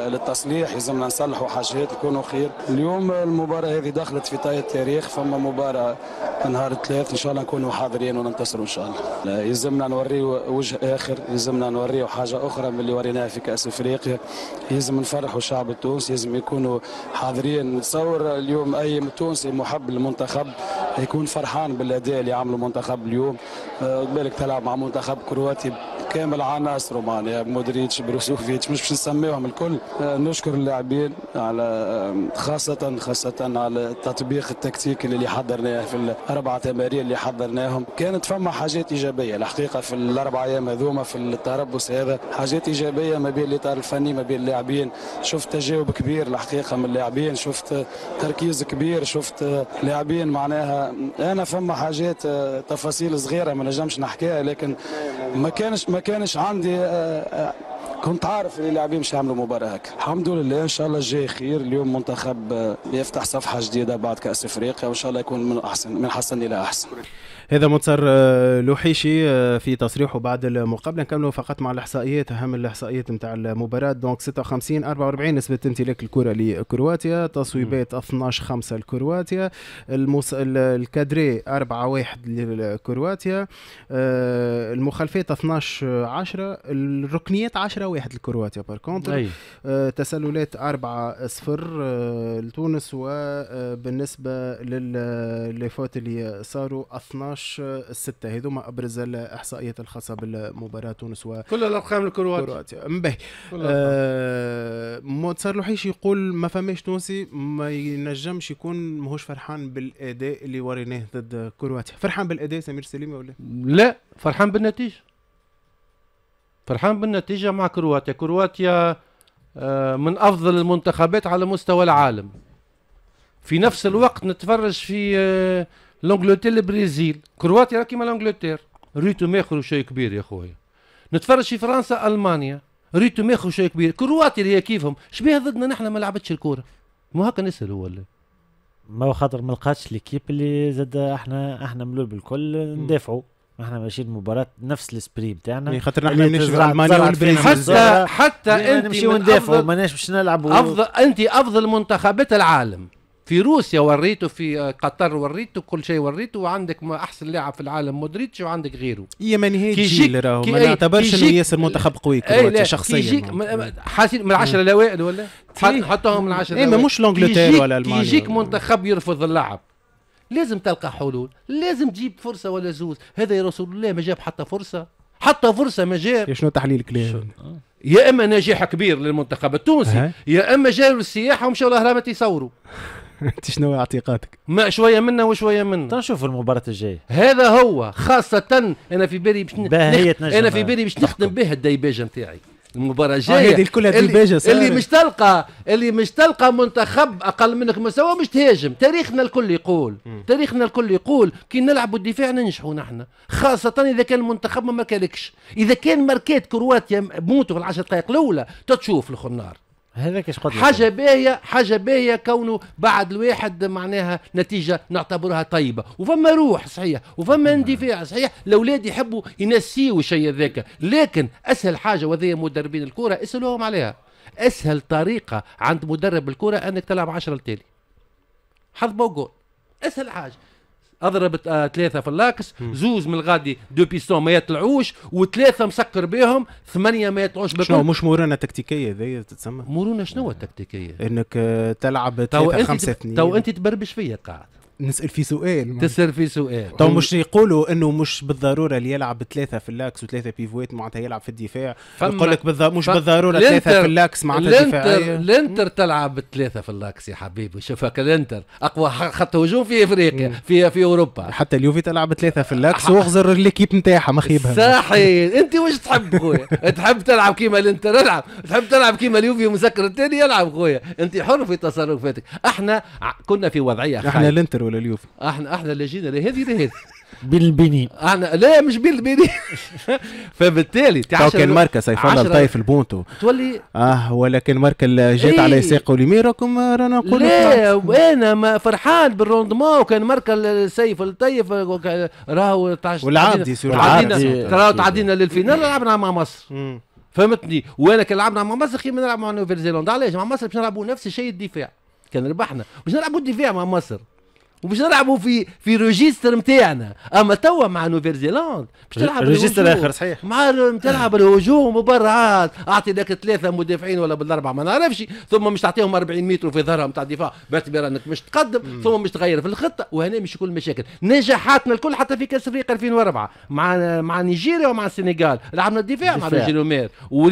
للتصليح لازمنا نصلحوا حاجات يكونوا خير اليوم المباراه هذه دخلت في طي التاريخ فما مباراه نهار الثلاث ان شاء الله نكونوا حاضرين وننتصروا ان شاء الله يلزمنا نوريو وجه اخر يلزمنا نوريو حاجه اخرى من اللي وريناها في كاس افريقيا يلزم نفرحوا الشعب التونسي لازم يكونوا حاضرين نتصور اليوم اي تونسي محب للمنتخب يكون فرحان بالاداء اللي عمله منتخب اليوم آه، بالك تلعب مع منتخب كرواتي كامل عناصره معناها مودريتش بروسوفيتش مش باش نسميهم الكل آه، نشكر اللاعبين على خاصة خاصة على التطبيق التكتيكي اللي حضرناه في الأربعة تمارين اللي حضرناهم كانت فما حاجات إيجابية الحقيقة في الأربع أيام هذوما في التربص هذا حاجات إيجابية ما بين الإطار الفني ما بين اللاعبين شفت تجاوب كبير الحقيقة من اللاعبين شفت تركيز كبير شفت لاعبين معناها آه، أنا فما حاجات آه، تفاصيل صغيرة ما نجمش نحكيها لكن ما كانش كانش عندي آه، آه، كنت عارف ان اللاعبين مش يعملوا مباراه هكا الحمد لله ان شاء الله الجاي خير اليوم منتخب آه، يفتح صفحه جديده بعد كاس افريقيا وان شاء الله يكون من احسن من حسن الى احسن هذا منتصر آه، لوحيشي آه، في تصريحه بعد المقابله نكملوا فقط مع الاحصائيات اهم الاحصائيات نتاع المباراه دونك 56 44 نسبه امتلاك الكره لكرواتيا تصويبات 12 5 لكرواتيا المس... الكادري 4 1 لكرواتيا آه، المخالفات 12 10 الركنيات 10 1 لكرواتيا بار كونتر تسللات 4 0 لتونس وبالنسبه للفوت اللي صاروا 12 12 آه، الستة هذوما ابرز الاحصائيات الخاصه بالمباراه تونس و كل الارقام لكرواتيا مبهي آه موتسار لوحيش يقول ما فماش تونسي ما ينجمش يكون ماهوش فرحان بالاداء اللي وريناه ضد كرواتيا فرحان بالاداء سمير سليمي ولا لا فرحان بالنتيجه فرحان بالنتيجه مع كرواتيا كرواتيا آه، من افضل المنتخبات على مستوى العالم في نفس الوقت نتفرج في آه، لانجلتير البرازيل كرواتيا كيما لانجلتير ريتو ماخذ شيء كبير يا خويا نتفرج في فرنسا المانيا ريتو ماخذ شيء كبير كرواتيا هي كيفهم شبيه ضدنا نحن ما لعبتش الكوره مو هكا نسال هو ولا ما هو خاطر ما لقاتش ليكيب اللي زاد احنا احنا ملول بالكل ندافعوا احنا ماشيين مباراة نفس الاسبري بتاعنا يعني خاطر احنا نمشي في المانيا حتى حتى يعني انت نمشيو ندافعوا ماناش باش نلعبوا افضل انت افضل منتخبات العالم في روسيا وريته في قطر وريته كل شيء وريته وعندك احسن لاعب في العالم مودريتش وعندك غيره هي ما نهايه جيل راهو ما إيه، نعتبرش انه ياسر منتخب قوي إيه، كرواتيا شخصيا حاسين من العشره إيه. الاوائل ولا حطوهم من العشره الاوائل مش لونجلتير ولا المانيا يجيك منتخب يرفض اللعب لازم تلقى حلول لازم تجيب فرصه ولا زوز هذا يا رسول الله ما جاب حتى فرصه حتى فرصه ما جاب شنو تحليل كلام يا اما نجاح كبير للمنتخب التونسي يا اما جاروا السياحه ومشوا الاهرامات يصوروا انت شنو اعتقادك؟ ما شويه منا وشويه منا تنشوف طيب المباراه الجايه هذا هو خاصه انا في بالي باش انا في بالي باش نخدم به الديباجه نتاعي المباراه آه، الجايه هذه كلها ديباجه اللي, اللي مش تلقى اللي مش تلقى منتخب اقل منك مستوى مش تهاجم تاريخنا الكل يقول م. تاريخنا الكل يقول كي نلعبوا الدفاع ننجحوا نحن خاصه اذا كان المنتخب ما ماركالكش اذا كان ماركات كرواتيا موتوا في العشر دقائق الاولى تتشوف الخنار هذاك ايش حاجه باهيه حاجه باهيه كونه بعد الواحد معناها نتيجه نعتبرها طيبه وفما روح صحيح وفما اندفاع صحيح الاولاد يحبوا ينسيوا الشيء هذاك لكن اسهل حاجه وذي مدربين الكره اسالوهم عليها اسهل طريقه عند مدرب الكره انك تلعب 10 التالي حظ وجول اسهل حاجه اضربت آه ثلاثه في اللاكس زوز من الغادي دو بيستون ما يطلعوش وثلاثه مسكر بهم ثمانيه ما يطلعوش بكل شنو مش مرونه تكتيكيه ذي تتسمى مرونه شنو التكتيكيه انك آه، تلعب ثلاثه خمسه اثنين تو انت تبربش فيا قاعد نسال فيه سؤال تسال فيه سؤال تو مش يقولوا انه مش بالضروره اللي يلعب ثلاثه في اللاكس وثلاثه بيفوات معناتها يلعب في الدفاع يقول لك بالض... مش ف... بالضروره ثلاثه في اللاكس معناتها دفاعيه الانتر تلعب ثلاثه في اللاكس يا حبيبي شوف هكا الانتر اقوى خط هجوم في افريقيا في في اوروبا حتى اليوفي تلعب ثلاثه في اللاكس واخزر الاكيب نتاعها ما خيبها صحيح انت واش تحب خويا تحب تلعب كيما الانتر العب تحب تلعب كيما اليوفي ومسكر الثاني يلعب خويا انت حر في تصرفاتك احنا كنا في وضعيه احنا الانتر ولا اليوفي احنا احنا اللي جينا لهذه لهذه بين البنين احنا لا مش بين البنين فبالتالي تو كان ماركا سيفضل لطيف البونتو تولي اه ولكن ماركا جات ايه على ساقه اليمين راكم آه، رانا نقول لا وانا ما فرحان بالروندمون وكان ماركا سيف لطيف راهو والعابدي سور العابدي راهو تعدينا للفينال لعبنا مع مصر فهمتني وانا كان لعبنا مع مصر خير ما نلعب مع نيوفيرزيلاند علاش مع مصر باش نلعبوا نفس الشيء الدفاع كان ربحنا باش نلعبوا الدفاع مع مصر وباش نلعبوا في في روجيستر نتاعنا اما توا مع نوفيل زيلاند باش تلعب روجيستر اخر صحيح مع تلعب الهجوم وبرعات اعطي لك ثلاثه مدافعين ولا بالاربعه ما نعرفش ثم مش تعطيهم 40 متر في ظهرهم تاع الدفاع باعتبار انك مش تقدم مم. ثم مش تغير في الخطه وهنا مش كل مشاكل نجاحاتنا الكل حتى في كاس افريقيا 2004 مع مع نيجيريا ومع السنغال لعبنا الدفاع مع روجيرو مير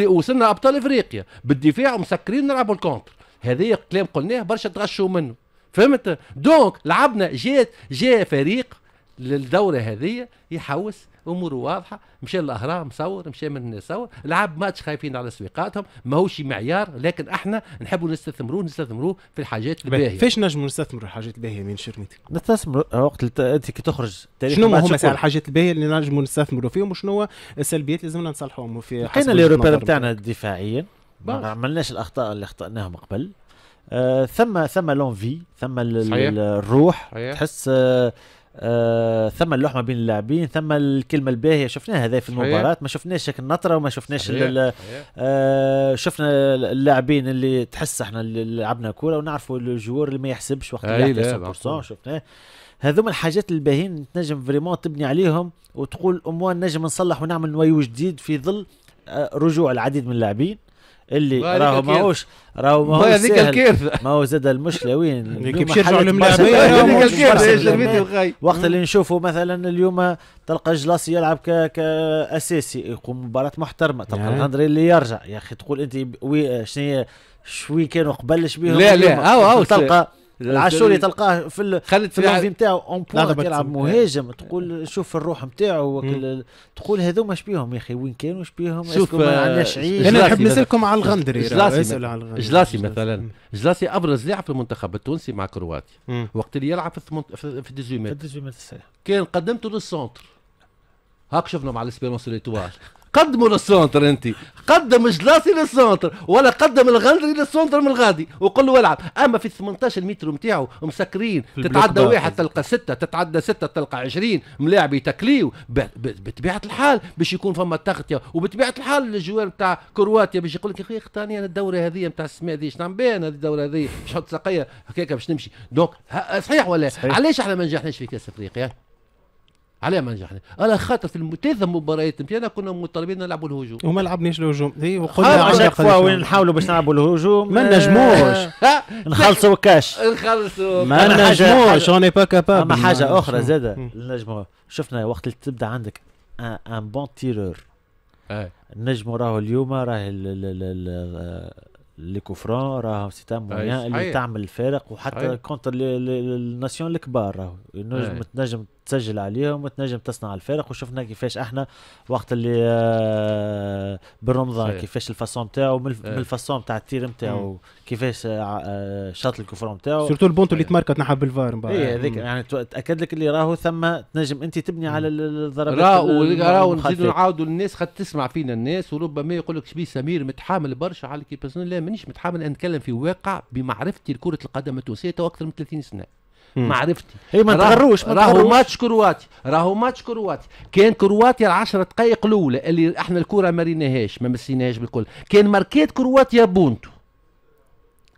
وصلنا ابطال افريقيا بالدفاع ومسكرين نلعبوا الكونتر هذه كلام قلناه برشا تغشوا منه فهمت دونك لعبنا جات جاء فريق للدوره هذه يحوس اموره واضحه مشى الاهرام مصور مشى من صور لعب ماتش خايفين على سويقاتهم ماهوش معيار لكن احنا نحبوا نستثمروه نستثمروه في الحاجات طيب، الباهيه فاش نجموا نستثمروا الحاجات الباهيه من شرميتي نستثمر وقت انت كي تخرج شنو هما الحاجات الباهيه اللي نجموا نستثمروا فيهم وشنو السلبيات اللي لازمنا نصلحوهم في لقينا لي روبير نتاعنا دفاعيا ما عملناش الاخطاء اللي اخطاناهم قبل آه، ثم ثم لونفي ثم الروح تحس آه، آه، ثم اللحمه بين اللاعبين ثم الكلمه الباهيه شفناها هذا في المباراه ما شفناش النطره وما شفناش شفنا اللاعبين اللي تحس احنا اللي لعبنا كوره ونعرفوا الجوار اللي ما يحسبش وقت شفناه هذوما الحاجات الباهين تنجم فريمون تبني عليهم وتقول اموال نجم نصلح ونعمل نوايو جديد في ظل رجوع العديد من اللاعبين اللي راهو ماهوش راهو ماهوش هذيك الكارثه ما هو زاد المشكله وين باش يرجعوا للملاعب وقت اللي نشوفوا مثلا اليوم تلقى جلاسي يلعب ك... كاساسي يقوم مباراه محترمه تلقى الهندري اللي يرجع يا اخي تقول انت وي شنو شوي كانوا قبل شبيهم لا لا هاو هاو تلقى العاشوري تلقاه في ال... في نتاعو اون بوان يلعب مهاجم تقول شوف الروح نتاعو تقول هذوما اش بيهم يا اخي وين كانوا اش بيهم شوف ما آه، عندناش عيش انا نحب نسالكم على الغندري جلاسي مثلا جلاسي ابرز لاعب في المنتخب التونسي مع كرواتيا وقت اللي يلعب في في 18 متر كان قدمته للسونتر هاك شفنا مع الاسبيرونس ليتوال قدموا للسونتر انت قدم جلاصي للسونتر ولا قدم الغندري للسونتر من الغادي وقل له العب اما في 18 متر نتاعو مسكرين تتعدى واحد تلقى سته تتعدى سته تلقى 20 ملاعب يتكليو بطبيعه الحال باش يكون فما تغطيه وبطبيعه الحال الجوار نتاع كرواتيا باش يقول لك يا اخي اختاني انا الدوره هذه نتاع السماء هذه شنعم بها هذه الدوره هذه باش نحط ساقيه هكاك باش نمشي دونك صحيح ولا صحيح. علاش احنا ما نجحناش في كاس افريقيا علاه ما نجحنا على خاطر في ثلاثة مباريات نتاعنا كنا مطالبين نلعبوا الهجوم وما لعبناش الهجوم اي وقلنا على فوا وين نحاولوا باش نلعبوا الهجوم ما آه، نجموش نخلصوا كاش نخلصوا ما نجموش اوني با كاباب اما حاجه اخرى زاده نجموا شفنا وقت اللي تبدا عندك ان بون تيرور نجموا راهو اليوم راه لي كوفرون راه سي مويان اللي تعمل الفارق وحتى كونتر الناسيون الكبار راهو نجم تنجم تسجل عليهم وتنجم تصنع الفارق وشفنا كيفاش احنا وقت اللي آه، برمضان كيفاش الفاسون نتاعو إيه. من الفاسون نتاع التير نتاعو كيفاش آه، آه، شاط الكفر نتاعو سورتو البونت اللي إيه. تماركت نحب بالفار من بعد اي هذيك يعني تاكد لك اللي راهو ثم تنجم انت تبني على الضربات راهو راهو نزيدو نعاودوا للناس خاطر تسمع فينا الناس وربما يقول لك شبيه سمير متحامل برشا على كي لا مانيش متحامل نتكلم في واقع بمعرفتي لكره القدم التونسيه تو اكثر من 30 سنه معرفتي اي ما تغروش ما راهو ماتش كرواتي راهو ماتش كرواتي كان كرواتيا العشرة دقائق الاولى اللي احنا الكره ما ريناهاش ما مسيناهاش بالكل كان ماركات كرواتيا بونتو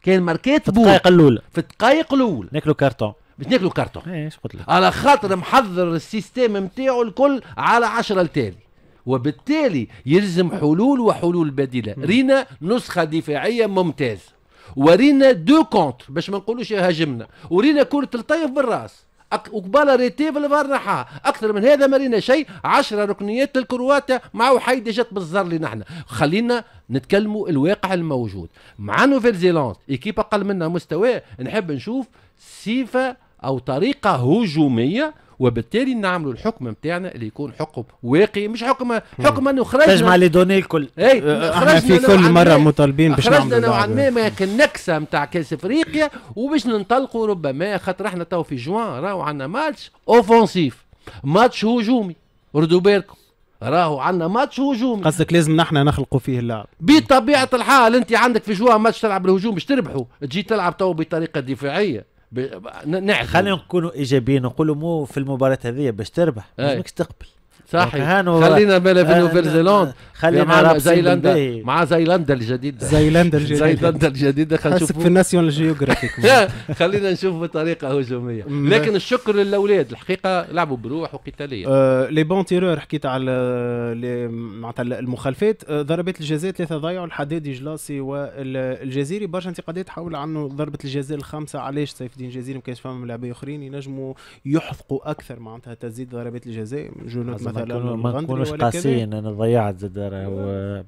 كان ماركات في الدقائق الاولى في الدقائق الاولى ناكلوا كارتون باش ناكلوا كارتون إيه، ايش قلت لك على خاطر محضر السيستم نتاعو الكل على 10 التالي وبالتالي يلزم حلول وحلول بديله رينا نسخه دفاعيه ممتازه ورينا دو كونتر باش ما نقولوش هاجمنا ورينا كره الطيف بالراس أك... ريتي ريتيف الفار نحاها اكثر من هذا ما شيء 10 ركنيات الكرواتة مع وحيده جت بالزر اللي نحن خلينا نتكلموا الواقع الموجود مع نوفيل زيلاند ايكيب اقل منا مستوى نحب نشوف صفه او طريقه هجوميه وبالتالي نعملوا الحكم نتاعنا اللي يكون حكم واقعي مش حكم حكم انه خرجنا تجمع لي دوني الكل اي احنا في كل مره مطالبين باش نعملوا نوعا ما النكسه نتاع كاس افريقيا وباش ننطلقوا ربما خاطر احنا تو في جوان راهو عندنا ماتش اوفونسيف ماتش هجومي ردوا بالكم راهو عندنا ماتش هجومي قصدك لازم نحن نخلقوا فيه اللعب بطبيعه الحال انت عندك في جوان ماتش تلعب الهجوم باش تربحوا تجي تلعب تو بطريقه دفاعيه ب... نعم خلينا نكونوا ايجابيين نقولوا مو في المباراه هذه باش تربح لازمك إيه. تقبل صحيح خلينا بلا في وبين خلينا مع زيلندا مع زيلندا الجديده زيلندا الجديده زيلندا الجديده خلينا نشوف في الناسيون جيوغرافيك خلينا نشوف بطريقه هجوميه لكن الشكر للاولاد الحقيقه لعبوا بروح وقتاليه آه، لي بون تيرور حكيت على آه، معناتها المخالفات آه، ضربات الجزاء ثلاثه ضيعوا الحدادي جلاسي والجزيري برشا انتقادات حول عنه ضربه الجزاء الخامسه علاش سيف الدين الجزيري ما كانش فما لاعبين اخرين ينجموا يحفقوا اكثر معناتها تزيد ضربات الجزاء جنود مثلا ما نكونوش قاسيين انا ضيعت زاد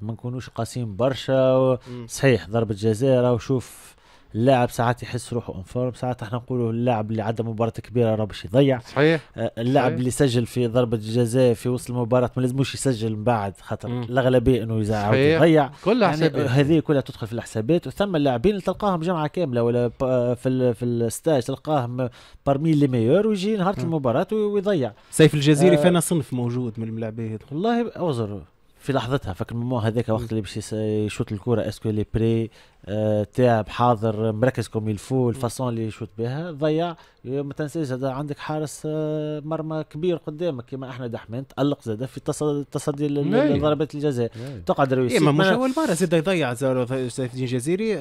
ما نكونوش قاسيين برشا صحيح ضربه جزاء راه وشوف اللاعب ساعات يحس روحه اون فورم ساعات احنا نقولوا اللاعب اللي عدى مباراه كبيره راه باش يضيع صحيح أه، اللاعب صحيح. اللي سجل في ضربه جزاء في وسط المباراه ما لازموش يسجل من بعد خاطر الاغلبيه انه يزعل يضيع كل يعني هذه كلها تدخل في الحسابات وثم اللاعبين اللي تلقاهم جمعه كامله ولا في في الستاج تلقاهم بارمي لي ميور ويجي نهار المباراه ويضيع سيف الجزيري آه فينا صنف موجود من الملاعبين والله اوزر في لحظتها فاك هذاك وقت اللي باش يشوط الكره اسكو لي بري آه، تاعب حاضر مركز كوم الفو الفاسون اللي يشوت بها ضيع ما تنساش هذا عندك حارس آه، مرمى كبير قدامك كما احنا دحمان تالق زاد في التصدي نعم. لضربات الجزاء نعم. تقعد رويسي إيه، ما مش اول مره زاد يضيع سيف جزيري الجزيري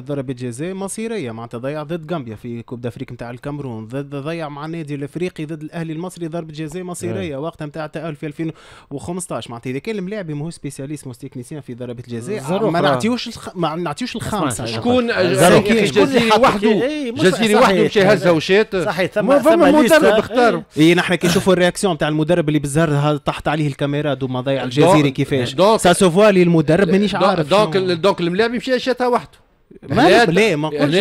ضربه جزاء مصيريه معناتها ضيع ضد غامبيا في كوب دافريك نتاع الكامرون ضد ضيع مع النادي الافريقي ضد الاهلي المصري ضربه جزاء مصيريه نعم. وقتها نتاع التاهل في 2015 معناتها اذا كان الملاعب ماهوش سبيسياليست ماهوش تكنيسيان في ضربه الجزاء آه. ما نعطيوش ما نعطيوش الخامسه شكون جزيري وحده إيه، جزيري وحده مش هزها وشات صحيح ثم ثم مدرب اختار اي إيه، نحن كي نشوفوا الرياكسيون تاع المدرب اللي بالزهر طاحت عليه الكاميرا دوما ضيع الجزيري كيفاش سا سوفوا لي المدرب مانيش عارف دونك دونك الملاعب مشى شاتها وحده ما يعني ليه أيوة، ما نقولش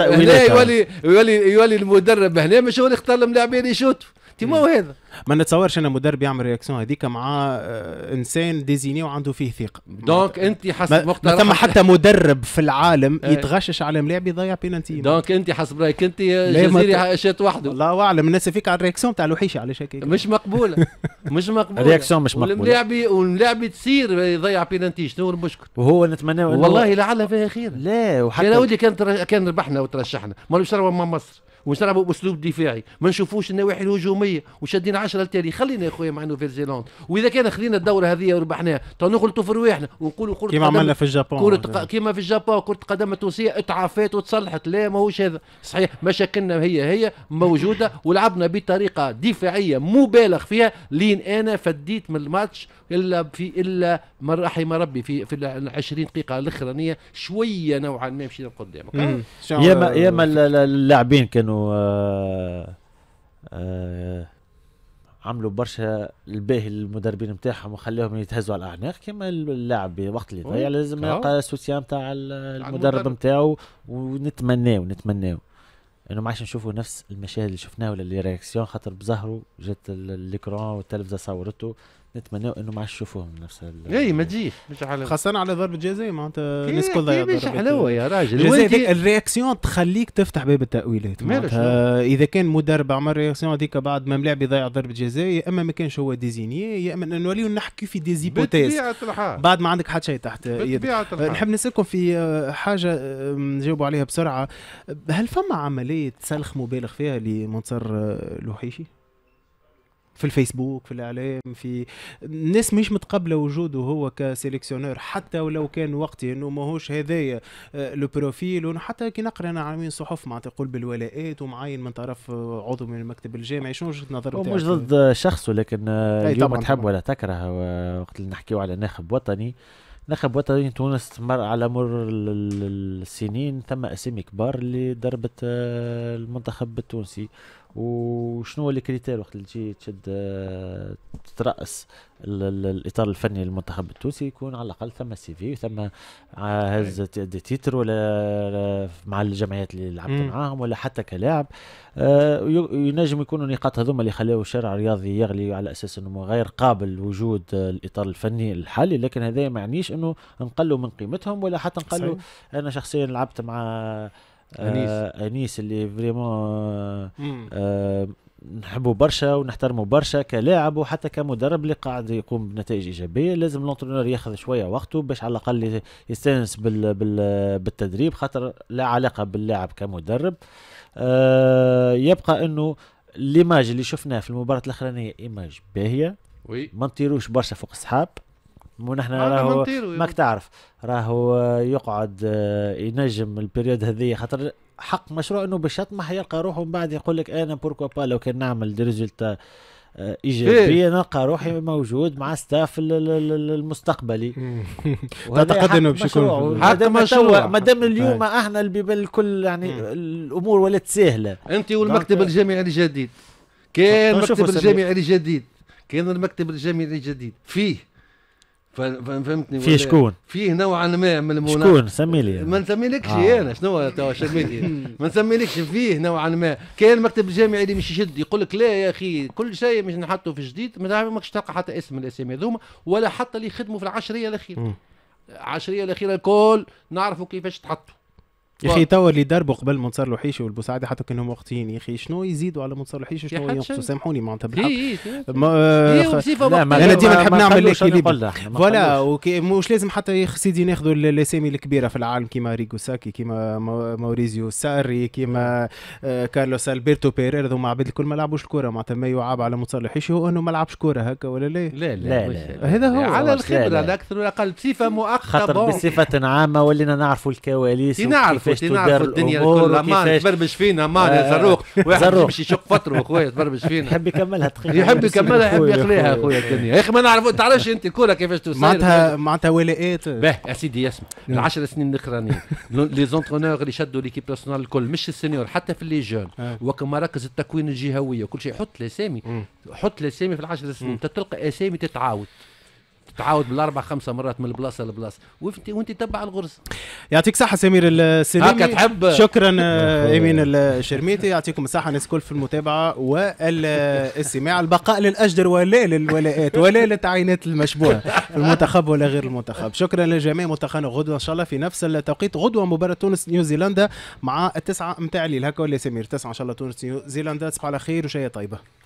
ايوا ما يولي يولي يولي المدرب هنا مش هو اللي اختار الملاعبين يشوتوا تي ما هو هذا ما نتصورش انا مدرب يعمل رياكسيون هذيك مع آه، انسان ديزيني وعنده فيه ثقه دونك انت حسب مقترحك ما ثم حتى مدرب في العالم ايه. يتغشش على ملاعب يضيع بينالتي دونك انت حسب رايك انت جزيري شات وحده الله اعلم الناس فيك على الرياكسيون تاع الوحيشه على شكل مش مقبوله مش مقبوله الرياكسيون مش مقبوله الملاعب والملاعب تصير يضيع بينالتي شنو المشكل وهو نتمنى والله لعلها فيها خير لا وحتى كان ودي كان كان ربحنا وترشحنا ما نشربوا مع مصر ونشربوا باسلوب دفاعي ما نشوفوش النواحي الهجوميه وشادين 10 التالي خلينا يا خويا مع نوفيل زيلاند واذا كان خلينا الدوره هذه وربحناها تو نغلطوا في رواحنا ونقولوا كره كيما عملنا في الجابون كره ق... كيما في الجابون كره قدم التونسيه اتعافات وتصلحت لا ماهوش هذا صحيح مشاكلنا هي هي موجوده ولعبنا بطريقه دفاعيه مبالغ فيها لين انا فديت من الماتش الا في الا من رحم ربي في في ال 20 دقيقه الاخرانيه شويه نوعا ما مشينا لقدام ياما ياما اللاعبين كانوا آه آه عملوا برشا الباهي للمدربين نتاعهم وخليهم يتهزوا على الاعناق كما اللاعب وقت اللي ضيع لازم يلقى السوسيان نتاع المدرب نتاعو ونتمناو نتمناو انه ما عادش نشوفوا نفس المشاهد اللي شفناها ولا لي رياكسيون خاطر بظهره جات الليكرون والتلفزه صورته نتمنى انه ما عادش نشوفوهم نفس اي ما تجيش مش خاصه على ضربه جزاء معناتها الناس كلها مش حلوه يا راجل الرياكسيون تخليك تفتح باب التاويلات معناتها اذا كان مدرب عمل رياكسيون هذيك بعد ما ملعب يضيع ضربه جزاء يا اما ما كانش هو ديزيني يا اما نوليو نحكي في ديزيبوتيز بعد ما عندك حتى شيء تحت يدك أه، نحب نسالكم في أه، حاجه أه، نجاوبوا عليها بسرعه هل فما عمليه سلخ مبالغ فيها لمنصر لوحيشي؟ في الفيسبوك في الاعلام في الناس مش متقبله وجوده هو كسيليكسيونور حتى ولو كان وقتي انه ماهوش هذايا آه، لو بروفيل حتى كي نقرا انا عاملين صحف معناتها تقول بالولاءات ومعين من طرف آه، عضو من المكتب الجامعي شنو وجهه نظرك؟ مش ضد شخص ولكن اليوم تحب ولا تكره وقت اللي نحكيو على ناخب وطني ناخب وطني تونس مر على مر السنين ثم اسامي كبار اللي ضربت آه، المنتخب التونسي وشنو هو الكريتير وقت اللي تجي تشد آه، تتراس الاطار الفني للمنتخب التونسي يكون على الاقل ثم سي في ثم هز دي تيتر ولا مع الجمعيات اللي لعبت معاهم ولا حتى كلاعب آه، ينجم يكونوا النقاط هذوما اللي خلاو الشارع الرياضي يغلي على اساس انه غير قابل لوجود آه، الاطار الفني الحالي لكن هذا ما يعنيش انه نقلوا من قيمتهم ولا حتى نقلوا انا شخصيا لعبت مع انيس آه انيس اللي فريمون آه نحبه برشا ونحترمه برشا كلاعب وحتى كمدرب اللي قاعد يقوم بنتائج ايجابيه لازم لونترونور ياخذ شويه وقته باش على الاقل يستانس بال بال بالتدريب خاطر لا علاقه باللاعب كمدرب آه يبقى انه ليماج اللي شفناه في المباراه الاخرانيه ايماج باهيه وي ما نطيروش برشا فوق السحاب مو نحن راهو ماك تعرف راهو يقعد آه، ينجم البريود هذه خاطر حق مشروع انه باش يطمح يلقى روحه من بعد يقول لك انا بوركو با لو كان نعمل دي ريزولتا آه، ايجابيه نلقى روحي موجود مع ستاف المستقبلي تعتقد انه باش يكون حتى مشروع ما دام اليوم هاي. طيب. احنا الكل يعني مم. الامور ولات سهله انت والمكتب الجامعي الجديد كان طيب، المكتب الجامعي الجديد كان المكتب الجامعي الجديد فيه فهمتني في إيه؟ شكون فيه نوعا ما من المنافسه شكون سمي لي ما نسميلكش آه. انا شنو توا شميتي ما نسميلكش فيه نوعا ما كاين المكتب الجامعي اللي مش يشد يقول لك لا يا اخي كل شيء مش نحطه في جديد ما ماكش تلقى حتى اسم الاسامي هذوما ولا حتى اللي يخدموا في العشريه الاخيره العشريه الاخيره الكل نعرفوا كيفاش تحطوا يا اخي توا اللي ضربوا قبل منصر لوحيشي والبوسعدي حتى كانوا وقتيين يا اخي شنو يزيدوا على منصر لوحيشي شنو ينقصوا سامحوني معناتها إيه، بالحق إيه، إيه. انا ديما نحب نعمل ليكيليب فوالا مش لازم حتى يا سيدي ناخذوا الاسامي الكبيره في العالم كيما ريغو ساكي كيما موريزيو ساري كيما آه، كارلوس البرتو بيريرا هذوما عباد الكل ما لعبوش كوره معناتها ما يعاب على منصر لوحيشي هو انه ما لعبش كوره هكا ولا لا لا لا هذا هو على الخبره الاكثر والاقل بصفه مؤقته خاطر بصفه عامه ولينا نعرفوا الكواليس نعرفوا كيفاش تدير الدنيا كلها مال تبربش فينا مال يا آه، زروق واحد باش يشق فطره خويا تبربش فينا يحب يكملها دقيقه يحب يكملها يحب يخليها خويا الدنيا يا اخي ما نعرفوا تعرفش انت الكره كيفاش توصل معناتها معناتها ولاءات إيه؟ باه يا سيدي اسمع العشر سنين الاخرانيين لي زونترونور اللي شدوا ليكيب بيرسونال الكل مش السينيور حتى في لي جون آه. وكمراكز التكوين الجهويه وكل شيء حط الاسامي حط الاسامي في العشر سنين تلقى اسامي تتعاود تعاود بالاربع خمسه مرات من البلاصه لبلاصه وانت وانت تبع الغرز يعطيك صحه سمير السليمي هكا تحب شكرا امين الشرميتي يعطيكم الصحه الناس الكل في المتابعه والاستماع البقاء للاجدر ولا للولاءات ولا للتعيينات المشبوهه المنتخب ولا غير المنتخب شكرا للجميع ملتقانا غدوه ان شاء الله في نفس التوقيت غدوه مباراه تونس نيوزيلندا مع التسعه نتاع الليل هكا ولا سمير تسعه ان شاء الله تونس نيوزيلندا تصبح على خير وشيء طيبه